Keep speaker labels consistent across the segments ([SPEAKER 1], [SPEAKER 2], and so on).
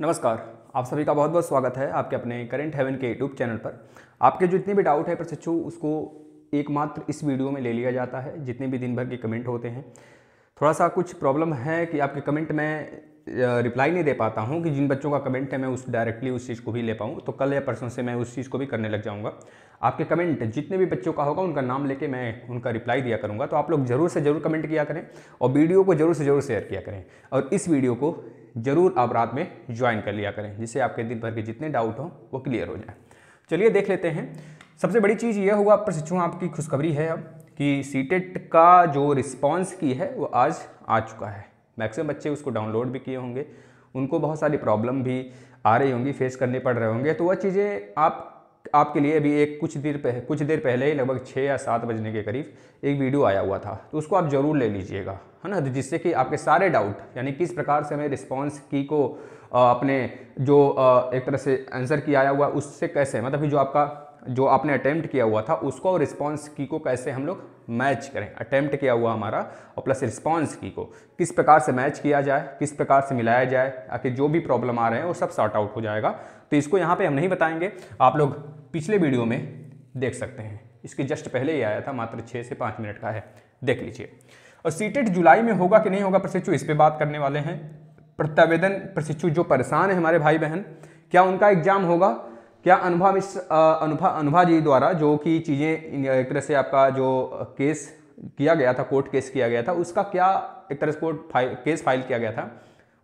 [SPEAKER 1] नमस्कार आप सभी का बहुत बहुत स्वागत है आपके अपने करेंट हेवन के यूट्यूब चैनल पर आपके जितने भी डाउट है प्रशिक्षु उसको एकमात्र इस वीडियो में ले लिया जाता है जितने भी दिन भर के कमेंट होते हैं थोड़ा सा कुछ प्रॉब्लम है कि आपके कमेंट में रिप्लाई नहीं दे पाता हूँ कि जिन बच्चों का कमेंट है मैं उस डायरेक्टली उस चीज़ को भी ले पाऊँ तो कल या परसों से मैं उस चीज़ को भी करने लग जाऊँगा आपके कमेंट जितने भी बच्चों का होगा उनका नाम लेके मैं उनका रिप्लाई दिया करूँगा तो आप लोग ज़रूर से ज़रूर कमेंट किया करें और वीडियो को ज़रूर से ज़रूर शेयर किया करें और इस वीडियो को ज़रूर आप रात में ज्वाइन कर लिया करें जिससे आपके दिन भर के जितने डाउट हों वो क्लियर हो जाए चलिए देख लेते हैं सबसे बड़ी चीज़ यह हुआ प्रशिक्षुओं आपकी खुशखबरी है अब कि सीटेट e का जो रिस्पॉन्स की है वो आज आ चुका है मैक्सिमम बच्चे उसको डाउनलोड भी किए होंगे उनको बहुत सारी प्रॉब्लम भी आ रही होंगी फेस करने पड़ रहे होंगे तो वह चीज़ें आप आपके लिए अभी एक कुछ देर पह कुछ देर पहले ही लगभग छः या सात बजने के करीब एक वीडियो आया हुआ था तो उसको आप ज़रूर ले लीजिएगा है ना तो जिससे कि आपके सारे डाउट यानी किस प्रकार से हमें रिस्पॉन्स की को अपने जो एक तरह से आंसर किया आया हुआ उससे कैसे मतलब कि जो आपका जो आपने अटैम्प्ट किया हुआ था उसको और रिस्पॉन्स की को कैसे हम लोग मैच करें अटैम्प्ट किया हुआ हमारा और प्लस रिस्पॉन्स की को किस प्रकार से मैच किया जाए किस प्रकार से मिलाया जाए आखिर जो भी प्रॉब्लम आ रहे हैं वो सब सॉर्ट आउट हो जाएगा तो इसको यहाँ पे हम नहीं बताएंगे आप लोग पिछले वीडियो में देख सकते हैं इसके जस्ट पहले ही आया था मात्र छः से पाँच मिनट का है देख लीजिए और सीटेट जुलाई में होगा कि नहीं होगा प्रशिक्षु इस पर बात करने वाले हैं प्रत्यावेदन प्रशिक्षु जो परेशान है हमारे भाई बहन क्या उनका एग्जाम होगा क्या अनुभा मिस अनुभा अनुभा जी द्वारा जो कि चीज़ें एक तरह से आपका जो केस किया गया था कोर्ट केस किया गया था उसका क्या एक तरह से कोर्ट फाइल केस फाइल किया गया था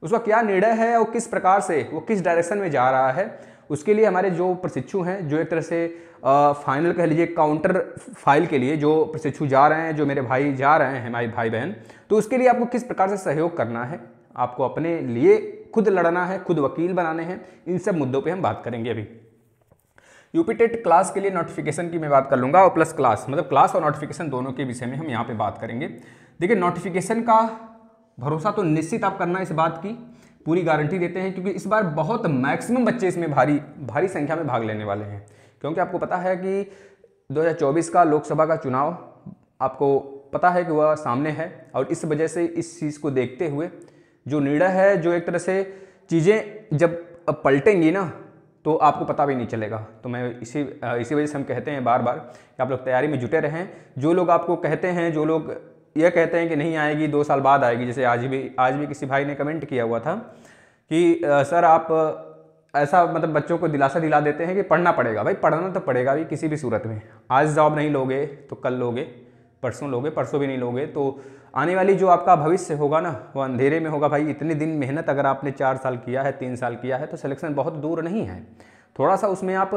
[SPEAKER 1] उसका क्या निर्णय है और किस प्रकार से वो किस डायरेक्शन में जा रहा है उसके लिए हमारे जो प्रशिक्षु हैं जो एक तरह से आ, फाइनल कह लीजिए काउंटर फाइल के लिए जो प्रशिक्षु जा रहे हैं जो मेरे भाई जा रहे हैं हमारे भाई बहन तो उसके लिए आपको किस प्रकार से सहयोग करना है आपको अपने लिए खुद लड़ना है खुद वकील बनाने हैं इन सब मुद्दों पे हम बात करेंगे अभी यूपीटेट क्लास के लिए नोटिफिकेशन की मैं बात कर लूँगा और प्लस क्लास मतलब क्लास और नोटिफिकेशन दोनों के विषय में हम यहाँ पर बात करेंगे देखिए नोटिफिकेशन का भरोसा तो निश्चित आप करना इस बात की पूरी गारंटी देते हैं क्योंकि इस बार बहुत मैक्सिमम बच्चे इसमें भारी भारी संख्या में भाग लेने वाले हैं क्योंकि आपको पता है कि दो का लोकसभा का चुनाव आपको पता है कि वह सामने है और इस वजह से इस चीज़ को देखते हुए जो निर्णय है जो एक तरह से चीज़ें जब अब पलटेंगी ना तो आपको पता भी नहीं चलेगा तो मैं इसी इसी वजह से हम कहते हैं बार बार कि आप लोग तैयारी में जुटे रहें जो लोग आपको कहते हैं जो लोग यह कहते हैं कि नहीं आएगी दो साल बाद आएगी जैसे आज भी आज भी किसी भाई ने कमेंट किया हुआ था कि सर आप ऐसा मतलब बच्चों को दिलासा दिला देते हैं कि पढ़ना पड़ेगा भाई पढ़ना तो पड़ेगा भी किसी भी सूरत में आज जॉब नहीं लोगे तो कल लोगे परसों लोगे परसों भी नहीं लोगे तो आने वाली जो आपका भविष्य होगा ना वो अंधेरे में होगा भाई इतने दिन मेहनत अगर आपने चार साल किया है तीन साल किया है तो सिलेक्शन बहुत दूर नहीं है थोड़ा सा उसमें आप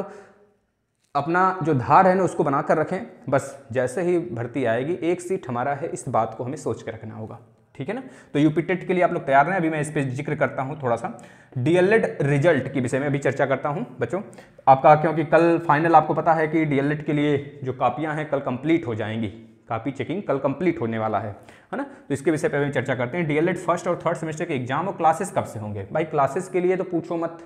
[SPEAKER 1] अपना जो धार है ना उसको बना कर रखें बस जैसे ही भर्ती आएगी एक सीट हमारा है इस बात को हमें सोच कर रखना होगा ठीक है ना तो यूपी टेट के लिए आप लोग तैयार हैं अभी मैं इस पर जिक्र करता हूँ थोड़ा सा डीएलएड रिजल्ट के विषय में अभी चर्चा करता हूँ बच्चों आपका क्योंकि कल फाइनल आपको पता है कि डीएलएड के लिए जो कापियाँ हैं कल कंप्लीट हो जाएंगी कापी चेकिंग कल कंप्लीट होने वाला है है ना तो इसके विषय पर भी चर्चा करते हैं डीएलएड फर्स्ट और थर्ड सेमेस्टर के एग्जाम और क्लासेस कब से होंगे भाई क्लासेस के लिए तो पूछो मत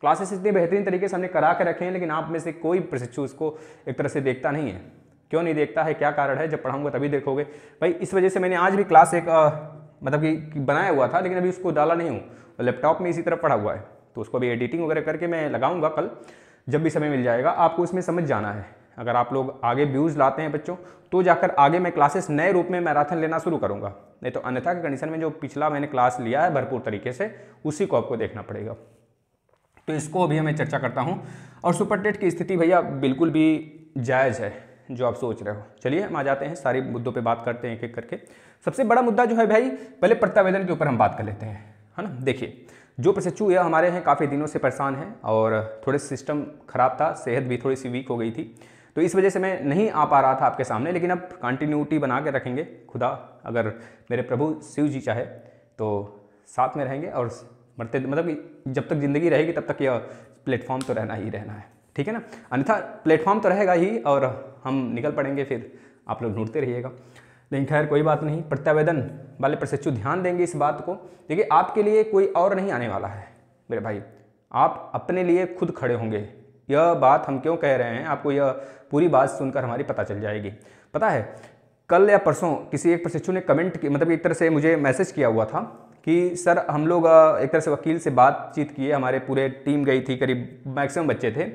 [SPEAKER 1] क्लासेस इतने बेहतरीन तरीके से हमने करा के रखे हैं लेकिन आप में से कोई प्रशिक्षु उसको एक तरह से देखता नहीं है क्यों नहीं देखता है क्या कारण है जब पढ़ाऊंगा तभी देखोगे भाई इस वजह से मैंने आज भी क्लास एक आ, मतलब कि बनाया हुआ था लेकिन अभी उसको डाला नहीं हूँ और लैपटॉप में इसी तरह पढ़ा हुआ है तो उसको अभी एडिटिंग वगैरह करके मैं लगाऊंगा कल जब भी समय मिल जाएगा आपको उसमें समझ जाना है अगर आप लोग आगे व्यूज़ लाते हैं बच्चों तो जाकर आगे मैं क्लासेस नए रूप में मैराथन लेना शुरू करूँगा नहीं तो अन्यथा के कंडीशन में जो पिछला मैंने क्लास लिया है भरपूर तरीके से उसी को आपको देखना पड़ेगा तो इसको अभी मैं चर्चा करता हूँ और सुपर टेट की स्थिति भैया बिल्कुल भी जायज़ है जो आप सोच रहे हो चलिए हम आ जाते हैं सारे मुद्दों पर बात करते हैं एक एक करके सबसे बड़ा मुद्दा जो है भाई पहले प्रत्यावेदन के ऊपर हम बात कर लेते हैं है ना देखिए जो प्रशिक्षु यह हमारे हैं काफ़ी दिनों से परेशान हैं और थोड़े सिस्टम खराब था सेहत भी थोड़ी सी वीक हो गई थी तो इस वजह से मैं नहीं आ पा रहा था आपके सामने लेकिन अब कंटिन्यूटी बना के रखेंगे खुदा अगर मेरे प्रभु शिव जी चाहे तो साथ में रहेंगे और मरते मतलब जब तक ज़िंदगी रहेगी तब तक यह प्लेटफॉर्म तो रहना ही रहना है ठीक है ना अन्यथा प्लेटफॉर्म तो रहेगा ही और हम निकल पड़ेंगे फिर आप लोग ढूंढते रहिएगा लेकिन खैर कोई बात नहीं प्रत्यावेदन वाले प्रशिक्षु ध्यान देंगे इस बात को देखिए आपके लिए कोई और नहीं आने वाला है मेरे भाई आप अपने लिए खुद खड़े होंगे यह बात हम क्यों कह रहे हैं आपको यह पूरी बात सुनकर हमारी पता चल जाएगी पता है कल या परसों किसी एक प्रशिक्षु ने कमेंट की मतलब एक तरह से मुझे मैसेज किया हुआ था कि सर हम लोग एक तरह से वकील से बातचीत किए हमारे पूरे टीम गई थी करीब मैक्सिमम बच्चे थे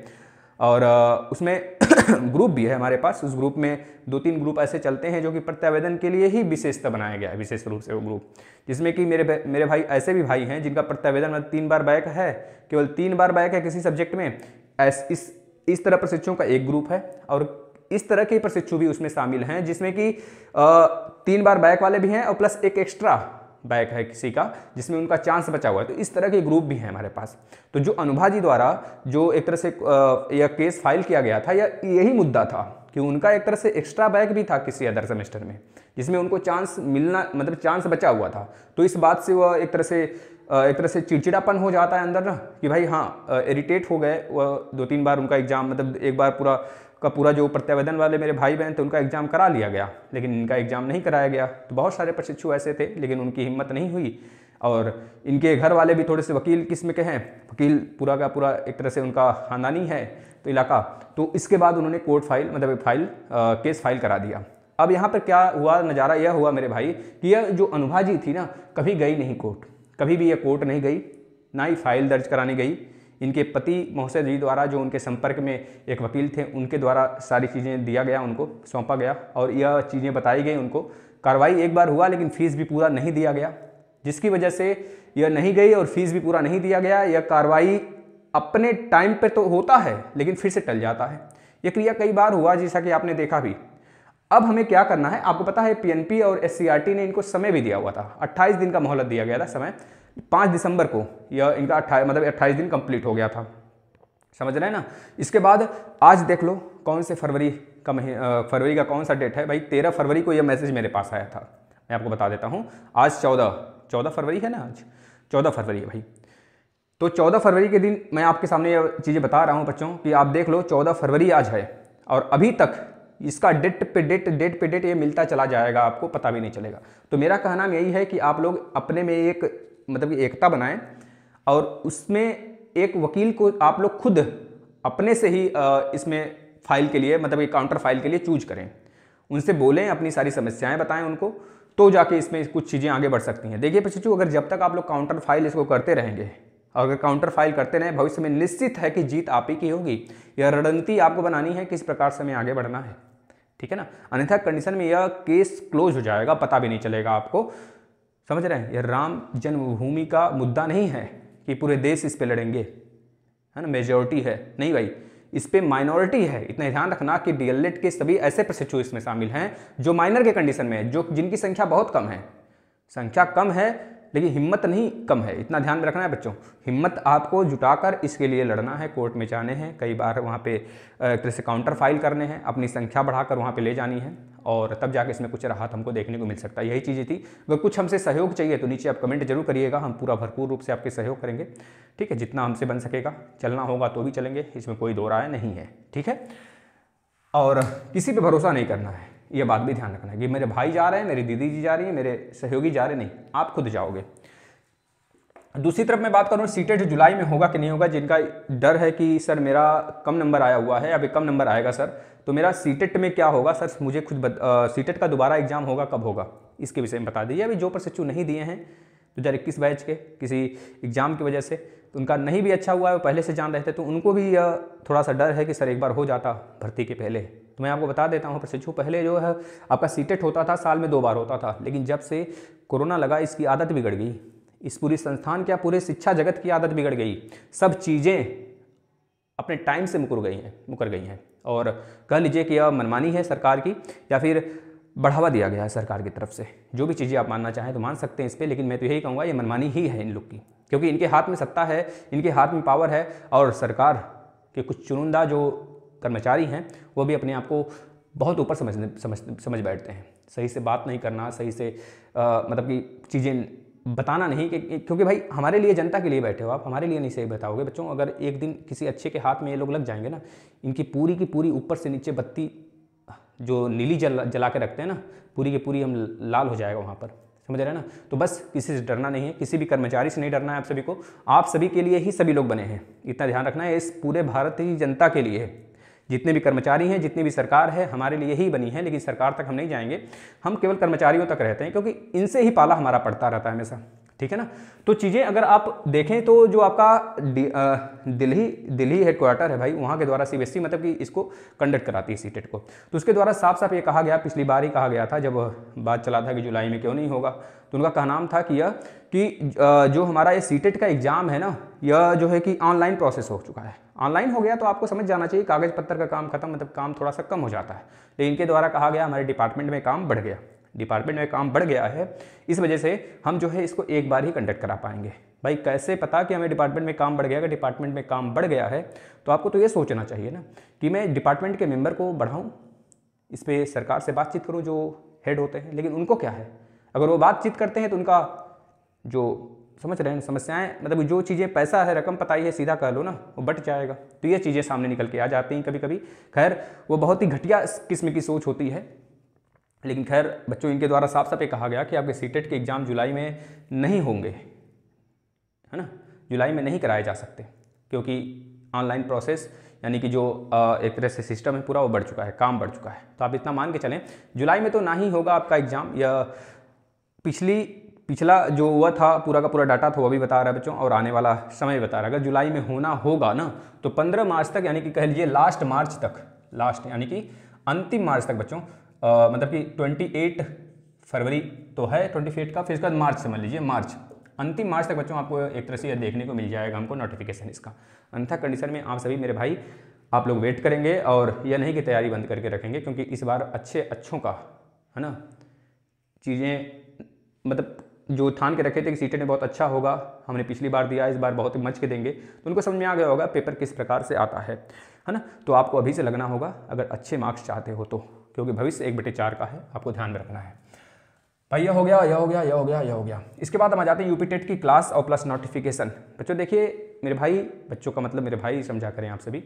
[SPEAKER 1] और उसमें ग्रुप भी है हमारे पास उस ग्रुप में दो तीन ग्रुप ऐसे चलते हैं जो कि प्रत्यावेदन के लिए ही विशेषता बनाया गया है विशेष रूप से वो ग्रुप जिसमें कि मेरे मेरे भाई ऐसे भी भाई हैं जिनका प्रत्यावेदन मतलब तीन बार बैक है केवल तीन बार बैक है किसी सब्जेक्ट में इस इस तरह प्रशिक्षुओं का एक ग्रुप है और इस तरह के प्रशिक्षु भी उसमें शामिल हैं जिसमें कि तीन बार बैक वाले भी हैं और प्लस एक एक्स्ट्रा बैक है किसी का जिसमें उनका चांस बचा हुआ है तो इस तरह के ग्रुप भी हैं हमारे पास तो जो अनुभाजी द्वारा जो एक तरह से यह केस फाइल किया गया था या यही मुद्दा था कि उनका एक तरह से एक्स्ट्रा बैक भी था किसी अदर सेमेस्टर में जिसमें उनको चांस मिलना मतलब चांस बचा हुआ था तो इस बात से वह एक तरह से एक तरह से चिड़चिड़ापन हो जाता है अंदर ना कि भाई हाँ इरिटेट हो गए दो तीन बार उनका एग्ज़ाम मतलब एक बार पूरा का पूरा जो प्रत्यावेदन वाले मेरे भाई बहन थे उनका एग्ज़ाम करा लिया गया लेकिन इनका एग्ज़ाम नहीं कराया गया तो बहुत सारे प्रशिक्षु ऐसे थे लेकिन उनकी हिम्मत नहीं हुई और इनके घर वाले भी थोड़े से वकील किस्म के हैं वकील पूरा का पूरा एक तरह से उनका खानदानी है तो इलाका तो इसके बाद उन्होंने कोर्ट फाइल मतलब फाइल आ, केस फाइल करा दिया अब यहाँ पर क्या हुआ नज़ारा यह हुआ मेरे भाई कि यह जो अनुभाजी थी ना कभी गई नहीं कोर्ट कभी भी ये कोर्ट नहीं गई ना ही फाइल दर्ज कराने गई इनके पति मोहसिन जी द्वारा जो उनके संपर्क में एक वकील थे उनके द्वारा सारी चीज़ें दिया गया उनको सौंपा गया और यह चीज़ें बताई गई उनको कार्रवाई एक बार हुआ लेकिन फीस भी पूरा नहीं दिया गया जिसकी वजह से यह नहीं गई और फीस भी पूरा नहीं दिया गया यह कार्रवाई अपने टाइम पर तो होता है लेकिन फिर से टल जाता है यह क्रिया कई बार हुआ जैसा कि आपने देखा भी अब हमें क्या करना है आपको पता है पीएनपी और एस ने इनको समय भी दिया हुआ था 28 दिन का मोहलत दिया गया था समय 5 दिसंबर को यह इनका मतलब अट्ठाईस मतलब 28 दिन कंप्लीट हो गया था समझ रहे हैं ना इसके बाद आज देख लो कौन से फरवरी का महीना फरवरी का कौन सा डेट है भाई तेरह फरवरी को यह मैसेज मेरे पास आया था मैं आपको बता देता हूँ आज चौदह चौदह फरवरी है ना आज चौदह फरवरी है भाई तो चौदह फरवरी के दिन मैं आपके सामने ये चीज़ें बता रहा हूँ बच्चों कि आप देख लो चौदह फरवरी आज है और अभी तक इसका डेट पे डेट डेट पे डेट ये मिलता चला जाएगा आपको पता भी नहीं चलेगा तो मेरा कहना यही है कि आप लोग अपने में एक मतलब एकता बनाएं और उसमें एक वकील को आप लोग खुद अपने से ही इसमें फाइल के लिए मतलब एक काउंटर फाइल के लिए चूज करें उनसे बोलें अपनी सारी समस्याएं बताएं उनको तो जाके इसमें कुछ चीज़ें आगे बढ़ सकती हैं देखिए पिछचू अगर जब तक आप लोग काउंटर फाइल इसको करते रहेंगे और अगर काउंटर फाइल करते रहें भविष्य में निश्चित है कि जीत आप ही की होगी या रणनीति आपको बनानी है किस प्रकार से हमें आगे बढ़ना है ठीक है ना अन्यथा कंडीशन में यह केस क्लोज हो जाएगा पता भी नहीं चलेगा आपको समझ रहे हैं यह राम जन्मभूमि का मुद्दा नहीं है कि पूरे देश इस पर लड़ेंगे है ना मेजोरिटी है नहीं भाई इस पर माइनॉरिटी है इतना ध्यान रखना कि डीएलएड e के सभी ऐसे प्रशिक्षु इसमें शामिल हैं जो माइनर के कंडीशन में है जो जिनकी संख्या बहुत कम है संख्या कम है लेकिन हिम्मत नहीं कम है इतना ध्यान में रखना है बच्चों हिम्मत आपको जुटाकर इसके लिए लड़ना है कोर्ट में जाने हैं कई बार वहाँ पे एक तरह से काउंटर फाइल करने हैं अपनी संख्या बढ़ाकर वहाँ पे ले जानी है और तब जाके इसमें कुछ राहत हमको देखने को मिल सकता है यही चीज़ें थी अगर कुछ हमसे सहयोग चाहिए तो नीचे आप कमेंट जरूर करिएगा हम पूरा भरपूर रूप से आपके सहयोग करेंगे ठीक है जितना हमसे बन सकेगा चलना होगा तो भी चलेंगे इसमें कोई दो राय नहीं है ठीक है और किसी पर भरोसा नहीं करना है ये बात भी ध्यान रखना है कि मेरे भाई जा रहे हैं मेरी दीदी जी जा रही है मेरे सहयोगी जा रहे नहीं आप खुद जाओगे दूसरी तरफ मैं बात करूँ सीटें जो जुलाई में होगा कि नहीं होगा जिनका डर है कि सर मेरा कम नंबर आया हुआ है अभी कम नंबर आएगा सर तो मेरा सीटेट में क्या होगा सर मुझे खुद सीटेट का दोबारा एग्जाम होगा कब होगा इसके विषय में बता दीजिए अभी जो परसेचू नहीं दिए हैं दो हज़ार इक्कीस बैच के किसी एग्ज़ाम की वजह से तो उनका नहीं भी अच्छा हुआ है वो पहले से जान रहे थे तो उनको भी थोड़ा सा डर है कि सर एक बार हो जाता भर्ती के पहले तो मैं आपको बता देता हूँ प्रशिक्षु पहले जो है आपका सीटेट e होता था साल में दो बार होता था लेकिन जब से कोरोना लगा इसकी आदत बिगड़ गई इस पूरी संस्थान क्या पूरे शिक्षा जगत की आदत बिगड़ गई सब चीज़ें अपने टाइम से मुकर गई हैं मुकर गई हैं और कह लीजिए कि यह मनमानी है सरकार की या फिर बढ़ावा दिया गया है सरकार की तरफ से जो भी चीज़ें आप मानना चाहें तो मान सकते हैं इस पर लेकिन मैं तो यही कहूँगा ये मनमानी ही है इन लोग की क्योंकि इनके हाथ में सत्ता है इनके हाथ में पावर है और सरकार के कुछ चुनिंदा जो कर्मचारी हैं वो भी अपने आप को बहुत ऊपर समझ समझ समझ बैठते हैं सही से बात नहीं करना सही से आ, मतलब कि चीज़ें बताना नहीं कि क्योंकि भाई हमारे लिए जनता के लिए बैठे हो आप हमारे लिए नहीं सही बताओगे बच्चों अगर एक दिन किसी अच्छे के हाथ में ये लोग लग जाएंगे ना इनकी पूरी की पूरी ऊपर से नीचे बत्ती जो नीली जल जला के रखते हैं ना पूरी की पूरी हम लाल हो जाएगा वहाँ पर समझ रहे हैं ना तो बस किसी से डरना नहीं है किसी भी कर्मचारी से नहीं डरना है आप सभी को आप सभी के लिए ही सभी लोग बने हैं इतना ध्यान रखना है इस पूरे भारत की जनता के लिए जितने भी कर्मचारी हैं जितनी भी सरकार है हमारे लिए ही बनी है लेकिन सरकार तक हम नहीं जाएंगे हम केवल कर्मचारियों तक रहते हैं क्योंकि इनसे ही पाला हमारा पड़ता रहता है हमेशा ठीक है ना तो चीज़ें अगर आप देखें तो जो आपका दिल्ली दिल्ली हेडक्वार्टर है भाई वहाँ के द्वारा सीबीएसई e मतलब कि इसको कंडक्ट कराती है सीटेट को तो उसके द्वारा साफ साफ ये कहा गया पिछली बार ही कहा गया था जब बात चला था कि जुलाई में क्यों नहीं होगा तो उनका नाम था कि यह कि जो हमारा ये सीटेट का एग्ज़ाम है ना यह जो है कि ऑनलाइन प्रोसेस हो चुका है ऑनलाइन हो गया तो आपको समझ जाना चाहिए कागज़ पत्तर का काम खत्म मतलब काम थोड़ा सा कम हो जाता है लेकिन इनके द्वारा कहा गया हमारे डिपार्टमेंट में काम बढ़ गया डिपार्टमेंट में काम बढ़ गया है इस वजह से हम जो है इसको एक बार ही कंडक्ट करा पाएंगे भाई कैसे पता कि हमें डिपार्टमेंट में काम बढ़ गया अगर डिपार्टमेंट में काम बढ़ गया है तो आपको तो ये सोचना चाहिए ना कि मैं डिपार्टमेंट के मेम्बर को बढ़ाऊँ इस पर सरकार से बातचीत करूँ जो हेड होते हैं लेकिन उनको क्या है अगर वो बातचीत करते हैं तो उनका जो समझ रहे हैं समस्याएं मतलब जो चीज़ें पैसा है रकम पता ही है सीधा कह लो ना वो बट जाएगा तो ये चीज़ें सामने निकल के आ जाती हैं कभी कभी खैर वो बहुत ही घटिया किस्म की सोच होती है लेकिन खैर बच्चों इनके द्वारा साफ साफ ये कहा गया कि आपके सीटेट e के एग्ज़ाम जुलाई में नहीं होंगे है ना जुलाई में नहीं कराए जा सकते क्योंकि ऑनलाइन प्रोसेस यानी कि जो एक तरह से सिस्टम है पूरा वो बढ़ चुका है काम बढ़ चुका है तो आप इतना मान के चलें जुलाई में तो ना ही होगा आपका एग्ज़ाम या पिछली पिछला जो हुआ था पूरा का पूरा डाटा था तो वो भी बता रहा है बच्चों और आने वाला समय बता रहा है अगर जुलाई में होना होगा ना तो पंद्रह मार्च तक यानी कि कह लीजिए लास्ट मार्च तक लास्ट यानी कि अंतिम मार्च तक बच्चों आ, मतलब कि 28 फरवरी तो है 28 का फिर इसके बाद मार्च समझ लीजिए मार्च अंतिम मार्च तक बच्चों आपको एक तरह से यह देखने को मिल जाएगा हमको नोटिफिकेशन इसका अंथा कंडीशन में आप सभी मेरे भाई आप लोग वेट करेंगे और यह नहीं कि तैयारी बंद करके रखेंगे क्योंकि इस बार अच्छे अच्छों का है ना चीज़ें मतलब जो ठान के रखे थे कि सीटें e बहुत अच्छा होगा हमने पिछली बार दिया इस बार बहुत मच के देंगे तो उनको समझ में आ गया होगा पेपर किस प्रकार से आता है है ना तो आपको अभी से लगना होगा अगर अच्छे मार्क्स चाहते हो तो क्योंकि भविष्य एक बटे चार का है आपको ध्यान में रखना है भाई यह हो गया यह हो गया यह हो गया यह हो गया इसके बाद हम आ जाते हैं यूपी टेट e की क्लास और प्लस नोटिफिकेशन बच्चों देखिए मेरे भाई बच्चों का मतलब मेरे भाई समझा करें आप सभी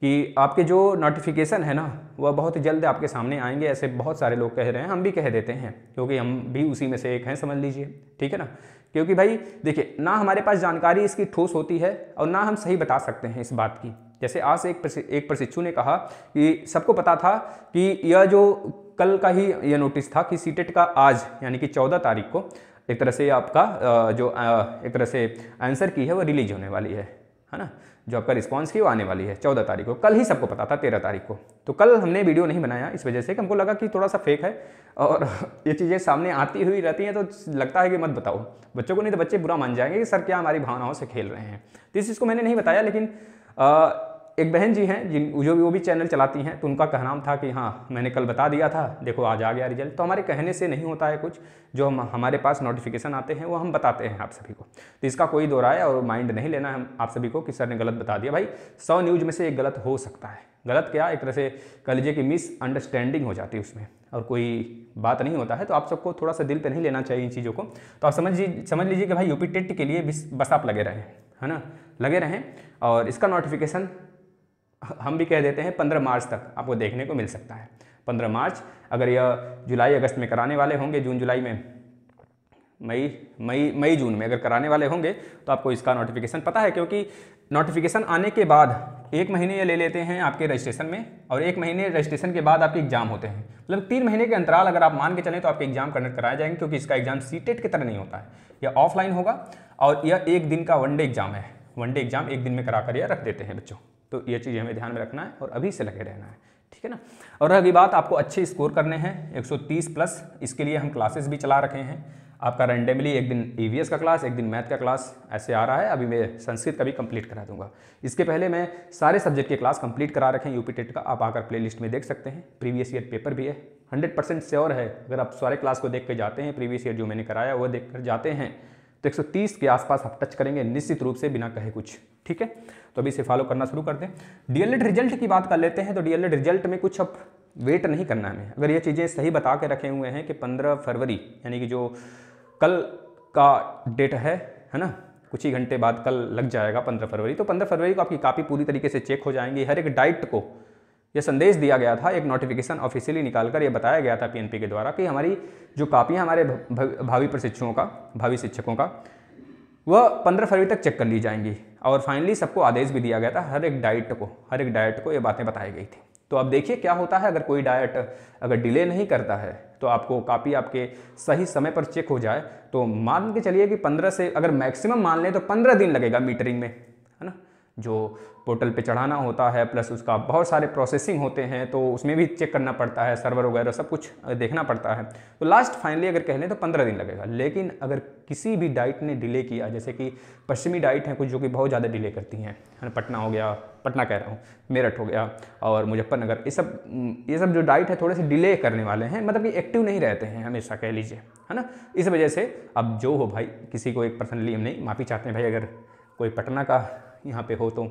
[SPEAKER 1] कि आपके जो नोटिफिकेशन है ना वह बहुत जल्द आपके सामने आएंगे ऐसे बहुत सारे लोग कह रहे हैं हम भी कह देते हैं क्योंकि हम भी उसी में से एक हैं समझ लीजिए ठीक है ना क्योंकि भाई देखिए ना हमारे पास जानकारी इसकी ठोस होती है और ना हम सही बता सकते हैं इस बात की जैसे आज एक एक प्रशिक्षु ने कहा कि सबको पता था कि यह जो कल का ही यह नोटिस था कि सीटेट e का आज यानी कि चौदह तारीख को एक तरह से आपका जो एक तरह से आंसर की है वो रिलीज होने वाली है है ना जो आपका रिस्पांस की वो आने वाली है चौदह तारीख को कल ही सबको पता था तेरह तारीख को तो कल हमने वीडियो नहीं बनाया इस वजह से कि हमको लगा कि थोड़ा सा फेक है और ये चीज़ें सामने आती हुई रहती हैं तो लगता है कि मत बताओ बच्चों को नहीं तो बच्चे बुरा मान जाएंगे कि सर क्या हमारी भावनाओं से खेल रहे हैं तो इस चीज़ को मैंने नहीं बताया लेकिन एक बहन जी हैं जिन जो भी वो भी चैनल चलाती हैं तो उनका कहना था कि हाँ मैंने कल बता दिया था देखो आज आ गया रिजल्ट तो हमारे कहने से नहीं होता है कुछ जो हम हमारे पास नोटिफिकेशन आते हैं वो हम बताते हैं आप सभी को तो इसका कोई दो राय और माइंड नहीं लेना है आप सभी को कि सर ने गलत बता दिया भाई सौ न्यूज़ में से एक गलत हो सकता है गलत क्या एक तरह से कह लीजिए कि मिस अंडरस्टैंडिंग हो जाती है उसमें और कोई बात नहीं होता है तो आप सबको थोड़ा सा दिल पर नहीं लेना चाहिए इन चीज़ों को तो आप समझ समझ लीजिए कि भाई यूपी टेट के लिए बस आप लगे रहें है ना लगे रहें और इसका नोटिफिकेशन हम भी कह देते हैं पंद्रह मार्च तक आपको देखने को मिल सकता है पंद्रह मार्च अगर यह जुलाई अगस्त में कराने वाले होंगे जून जुलाई में मई मई मई जून में अगर कराने वाले होंगे तो आपको इसका नोटिफिकेशन पता है क्योंकि नोटिफिकेशन आने के बाद एक महीने ये ले लेते हैं आपके रजिस्ट्रेशन में और एक महीने रजिस्ट्रेशन के बाद आपके एग्जाम होते हैं मतलब तीन महीने के अंतराल अगर आप मान के चलें तो आपके एग्जाम कंडक्ट कराए जाएंगे क्योंकि इसका एग्जाम सीटेट की तरह नहीं होता है यह ऑफलाइन होगा और यह एक दिन का वनडे एग्जाम है वनडे एग्जाम एक दिन में करा कर या रख देते हैं बच्चों तो ये चीज़ हमें ध्यान में रखना है और अभी से लगे रहना है ठीक है ना और अगली बात आपको अच्छे स्कोर करने हैं 130 प्लस इसके लिए हम क्लासेस भी चला रखे हैं आपका रेंडमली एक दिन ई e का क्लास एक दिन मैथ का क्लास ऐसे आ रहा है अभी मैं संस्कृत का भी कंप्लीट करा दूंगा इसके पहले मैं सारे सब्जेक्ट के क्लास कंप्लीट करा रखे हैं यूपी टेट e का आप आकर प्लेलिस्ट में देख सकते हैं प्रीवियस ईयर पेपर भी है हंड्रेड परसेंट श्योर है अगर आप सारे क्लास को देख कर जाते हैं प्रीवियस ईयर जो मैंने कराया वो देख कर जाते हैं तो 130 के आसपास आप टच करेंगे निश्चित रूप से बिना कहे कुछ ठीक है तो अभी इसे फॉलो करना शुरू कर दें डीएलएड रिजल्ट की बात कर लेते हैं तो डीएलएड रिजल्ट में कुछ अब वेट नहीं करना है अगर ये चीज़ें सही बता के रखे हुए हैं कि पंद्रह फरवरी यानी कि जो कल का डेट है है ना कुछ ही घंटे बाद कल लग जाएगा पंद्रह फरवरी तो पंद्रह फरवरी को आपकी कापी पूरी तरीके से चेक हो जाएंगी हर एक डाइट को यह संदेश दिया गया था एक नोटिफिकेशन ऑफिशियली निकालकर यह बताया गया था पीएनपी के द्वारा कि हमारी जो कापियाँ हमारे भावी प्रशिक्षुओं का भावी शिक्षकों का वह पंद्रह फरवरी तक चेक कर ली जाएंगी और फाइनली सबको आदेश भी दिया गया था हर एक डाइट को हर एक डाइट को ये बातें बताई गई थी तो अब देखिए क्या होता है अगर कोई डाइट अगर डिले नहीं करता है तो आपको कापी आपके सही समय पर चेक हो जाए तो मान के चलिए कि पंद्रह से अगर मैक्सिमम मान लें तो पंद्रह दिन लगेगा मीटरिंग में जो पोर्टल पे चढ़ाना होता है प्लस उसका बहुत सारे प्रोसेसिंग होते हैं तो उसमें भी चेक करना पड़ता है सर्वर वगैरह सब कुछ देखना पड़ता है तो लास्ट फाइनली अगर कह लें तो पंद्रह दिन लगेगा लेकिन अगर किसी भी डाइट ने डिले किया जैसे कि पश्चिमी डाइट हैं कुछ जो कि बहुत ज़्यादा डिले करती हैं पटना हो गया पटना कह रहा हूँ मेरठ हो गया और मुजफ्फरनगर ये सब ये सब जो डाइट है थोड़े से डिले करने वाले हैं मतलब कि एक्टिव नहीं रहते हैं हमेशा कह लीजिए है ना इस वजह से अब जो हो भाई किसी को एक पर्सनली हम नहीं माफ़ी चाहते हैं भाई अगर कोई पटना का यहाँ पे हो तो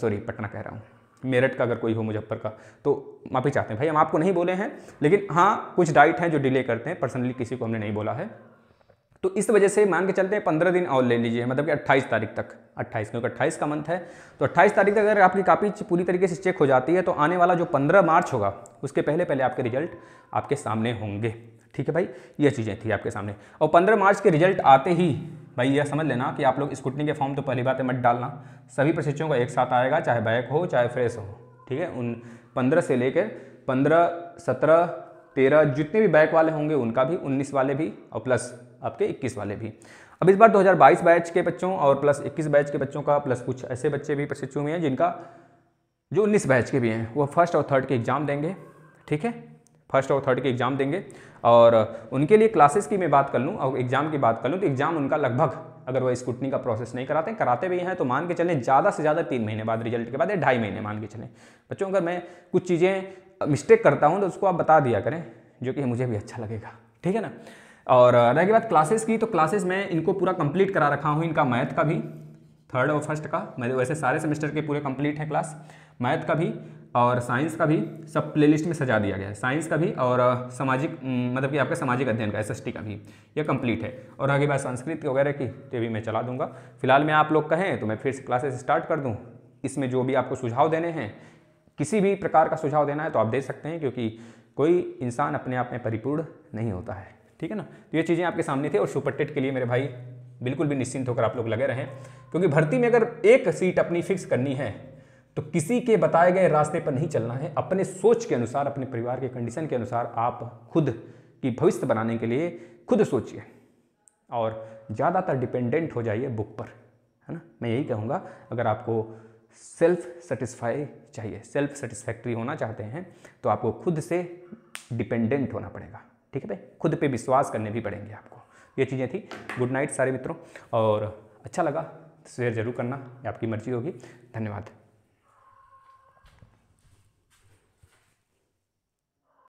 [SPEAKER 1] सॉरी पटना कह रहा हूँ मेरठ का अगर कोई हो मुजफ्फर का तो माफ़ी चाहते हैं भाई हम आपको नहीं बोले हैं लेकिन हाँ कुछ डाइट हैं जो डिले करते हैं पर्सनली किसी को हमने नहीं बोला है तो इस वजह से मान के चलते हैं पंद्रह दिन और ले लीजिए मतलब कि अट्ठाईस तारीख तक अट्ठाईस क्योंकि अट्ठाईस का मंथ है तो अट्ठाईस तारीख तक अगर आपकी कापी पूरी तरीके से चेक हो जाती है तो आने वाला जो पंद्रह मार्च होगा उसके पहले पहले आपके रिजल्ट आपके सामने होंगे ठीक है भाई ये चीज़ें थी आपके सामने और पंद्रह मार्च के रिजल्ट आते ही भाई यह समझ लेना कि आप लोग स्कूटनी के फॉर्म तो पहली बात मत डालना सभी प्रशिक्षकों का एक साथ आएगा चाहे बैक हो चाहे फ्रेश हो ठीक है उन पंद्रह से लेकर पंद्रह सत्रह तेरह जितने भी बैक वाले होंगे उनका भी उन्नीस वाले भी और प्लस आपके इक्कीस वाले भी अब इस बार 2022 बैच के बच्चों और प्लस 21 बैच के बच्चों का प्लस कुछ ऐसे बच्चे भी प्रशिक्षु में हैं जिनका जो 19 बैच के भी हैं वो फर्स्ट और थर्ड के एग्ज़ाम देंगे ठीक है फर्स्ट और थर्ड के एग्ज़ाम देंगे और उनके लिए क्लासेस की मैं बात कर लूँ और एग्ज़ाम की बात कर लूँ तो एग्ज़ाम उनका लगभग अगर वो स्कूटनी का प्रोसेस नहीं कराते कराते भी हैं तो मान के चलें ज़्यादा से ज़्यादा तीन महीने बाद रिजल्ट के बाद या ढाई महीने मान के चलें बच्चों अगर मैं कुछ चीज़ें मिस्टेक करता हूँ तो उसको आप बता दिया करें जो कि मुझे भी अच्छा लगेगा ठीक है ना और रह गई बात क्लासेस की तो क्लासेस मैं इनको पूरा कंप्लीट करा रखा हूँ इनका मैथ का भी थर्ड और फर्स्ट का मैं तो वैसे सारे सेमेस्टर के पूरे कंप्लीट हैं क्लास मैथ का भी और साइंस का भी सब प्लेलिस्ट में सजा दिया गया है साइंस का भी और सामाजिक मतलब कि आपका सामाजिक अध्ययन का एसएसटी का भी ये कंप्लीट है और आगे बात संस्कृत वगैरह की तो भी मैं चला दूंगा फिलहाल मैं आप लोग कहें तो मैं फिर से क्लासेस स्टार्ट कर दूँ इसमें जो भी आपको सुझाव देने हैं किसी भी प्रकार का सुझाव देना है तो आप दे सकते हैं क्योंकि कोई इंसान अपने आप में परिपूर्ण नहीं होता है ठीक है ना तो ये चीज़ें आपके सामने थी और सुपर टेट के लिए मेरे भाई बिल्कुल भी निश्चिंत होकर आप लोग लगे रहें क्योंकि भर्ती में अगर एक सीट अपनी फिक्स करनी है तो किसी के बताए गए रास्ते पर नहीं चलना है अपने सोच के अनुसार अपने परिवार के कंडीशन के अनुसार आप खुद की भविष्य बनाने के लिए खुद सोचिए और ज़्यादातर डिपेंडेंट हो जाइए बुक पर है ना मैं यही कहूँगा अगर आपको सेल्फ सेटिस्फाई चाहिए सेल्फ सेटिस्फैक्ट्री होना चाहते हैं तो आपको खुद से डिपेंडेंट होना पड़ेगा ठीक है भाई खुद पे विश्वास करने भी पड़ेंगे आपको ये चीज़ें थी गुड नाइट सारे मित्रों और अच्छा लगा शेयर जरूर करना आपकी मर्जी होगी धन्यवाद